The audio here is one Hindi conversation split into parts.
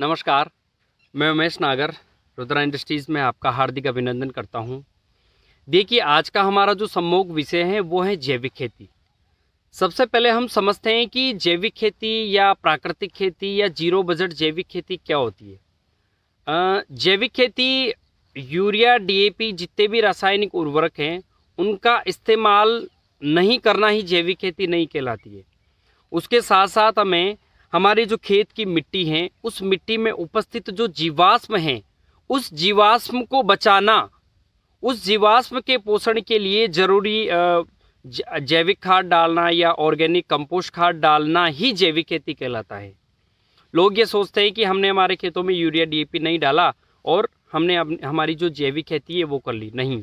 नमस्कार मैं उमेश नागर रुद्रा इंडस्ट्रीज़ में आपका हार्दिक अभिनंदन करता हूं। देखिए आज का हमारा जो सम्मोक विषय है वो है जैविक खेती सबसे पहले हम समझते हैं कि जैविक खेती या प्राकृतिक खेती या जीरो बजट जैविक खेती क्या होती है जैविक खेती यूरिया डीएपी जितने भी रासायनिक उर्वरक हैं उनका इस्तेमाल नहीं करना ही जैविक खेती नहीं कहलाती है उसके साथ साथ हमें हमारे जो खेत की मिट्टी है उस मिट्टी में उपस्थित जो जीवाश्म हैं उस जीवाश्म को बचाना उस जीवाश्म के पोषण के लिए ज़रूरी जैविक खाद डालना या ऑर्गेनिक कंपोस्ट खाद डालना ही जैविक खेती कहलाता है लोग ये सोचते हैं कि हमने हमारे खेतों में यूरिया डीएपी नहीं डाला और हमने अब हमारी जो जैविक खेती है वो कर ली नहीं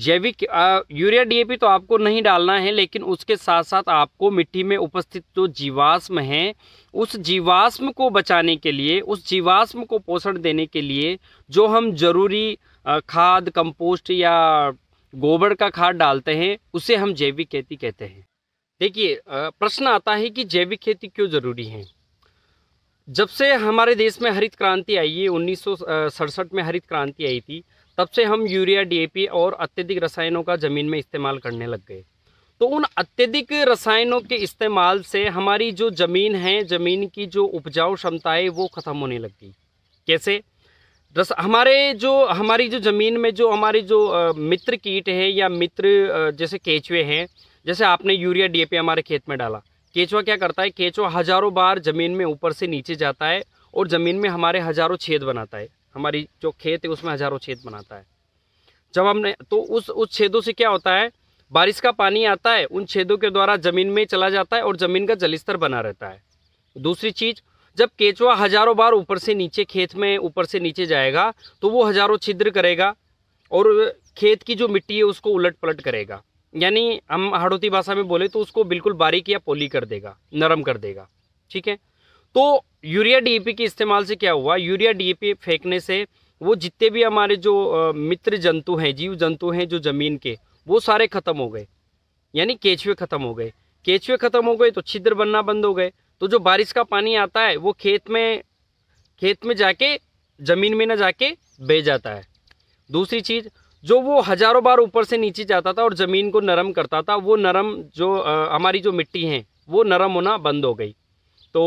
जैविक यूरिया डीएपी तो आपको नहीं डालना है लेकिन उसके साथ साथ आपको मिट्टी में उपस्थित जो जीवाश्म हैं उस जीवाश्म को बचाने के लिए उस जीवाश्म को पोषण देने के लिए जो हम ज़रूरी खाद कंपोस्ट या गोबर का खाद डालते हैं उसे हम जैविक खेती कहते हैं देखिए प्रश्न आता है कि जैविक खेती क्यों ज़रूरी है जब से हमारे देश में हरित क्रांति आई है उन्नीस में हरित क्रांति आई थी तब से हम यूरिया डीएपी और अत्यधिक रसायनों का ज़मीन में इस्तेमाल करने लग गए तो उन अत्यधिक रसायनों के इस्तेमाल से हमारी जो ज़मीन है ज़मीन की जो उपजाऊ क्षमता है वो ख़त्म होने लग गई कैसे रस हमारे जो हमारी जो ज़मीन में जो हमारी जो आ, मित्र कीट है या मित्र जैसे केचुए हैं जैसे आपने यूरिया डीएपी हमारे खेत में डाला केचुआ क्या करता है केचुआ हज़ारों बार ज़मीन में ऊपर से नीचे जाता है और ज़मीन में हमारे हज़ारों छेद बनाता है हमारी जो खेत है उसमें हज़ारों छेद बनाता है जब हमने तो उस उस छेदों से क्या होता है बारिश का पानी आता है उन छेदों के द्वारा ज़मीन में चला जाता है और ज़मीन का जलस्तर बना रहता है दूसरी चीज़ जब केचुआ हज़ारों बार ऊपर से नीचे खेत में ऊपर से नीचे जाएगा तो वो हज़ारों छिद्र करेगा और खेत की जो मिट्टी है उसको उलट पलट करेगा यानी हम हड़ौती भाषा में बोले तो उसको बिल्कुल बारीक या पोली कर देगा नरम कर देगा ठीक है तो यूरिया डीएपी के इस्तेमाल से क्या हुआ यूरिया डीएपी फेंकने से वो जितने भी हमारे जो मित्र जंतु हैं जीव जंतु हैं जो ज़मीन के वो सारे ख़त्म हो गए यानी केचुए ख़त्म हो गए केचुए ख़त्म हो गए तो छिद्र बनना बंद हो गए तो जो बारिश का पानी आता है वो खेत में खेत में जाके ज़मीन में ना जाके बह जाता है दूसरी चीज़ जो वो हज़ारों बार ऊपर से नीचे जाता था और ज़मीन को नरम करता था वो नरम जो आ, हमारी जो मिट्टी हैं वो नरम होना बंद हो गई तो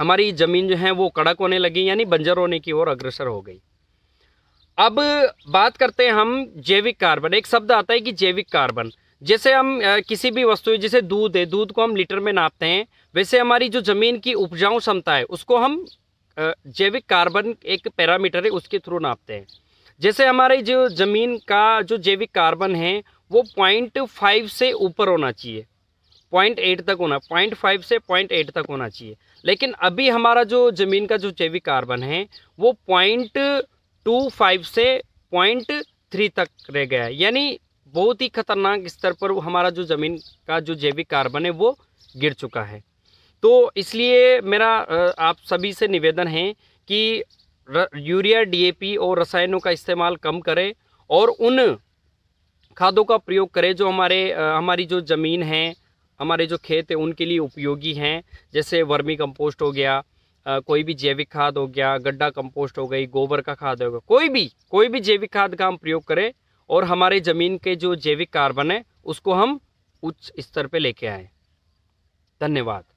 हमारी ज़मीन जो है वो कड़क होने लगी यानी बंजर होने की ओर अग्रसर हो गई अब बात करते हैं हम जैविक कार्बन एक शब्द आता है कि जैविक कार्बन जैसे हम किसी भी वस्तु जैसे दूध है दूध को हम लीटर में नापते हैं वैसे हमारी जो ज़मीन की उपजाऊ क्षमता है उसको हम जैविक कार्बन एक पैरामीटर है उसके थ्रू नापते हैं जैसे हमारी जो ज़मीन का जो जैविक कार्बन है वो पॉइंट फाइव से ऊपर होना चाहिए पॉइंट एट तक होना पॉइंट फाइव से पॉइंट एट तक होना चाहिए लेकिन अभी हमारा जो ज़मीन का जो जैविक कार्बन है वो पॉइंट टू फाइव से पॉइंट थ्री तक रह गया है यानी बहुत ही खतरनाक स्तर पर हमारा जो ज़मीन का जो जैविक कार्बन है वो गिर चुका है तो इसलिए मेरा आप सभी से निवेदन है कि यूरिया डीएपी और रसायनों का इस्तेमाल कम करें और उन खादों का प्रयोग करें जो हमारे हमारी जो ज़मीन है हमारे जो खेत हैं उनके लिए उपयोगी हैं जैसे वर्मी कंपोस्ट हो गया आ, कोई भी जैविक खाद हो गया गड्ढा कंपोस्ट हो गई गोबर का खाद हो गया कोई भी कोई भी जैविक खाद का हम प्रयोग करें और हमारे ज़मीन के जो जैविक कार्बन है उसको हम उच्च स्तर पर लेके आए धन्यवाद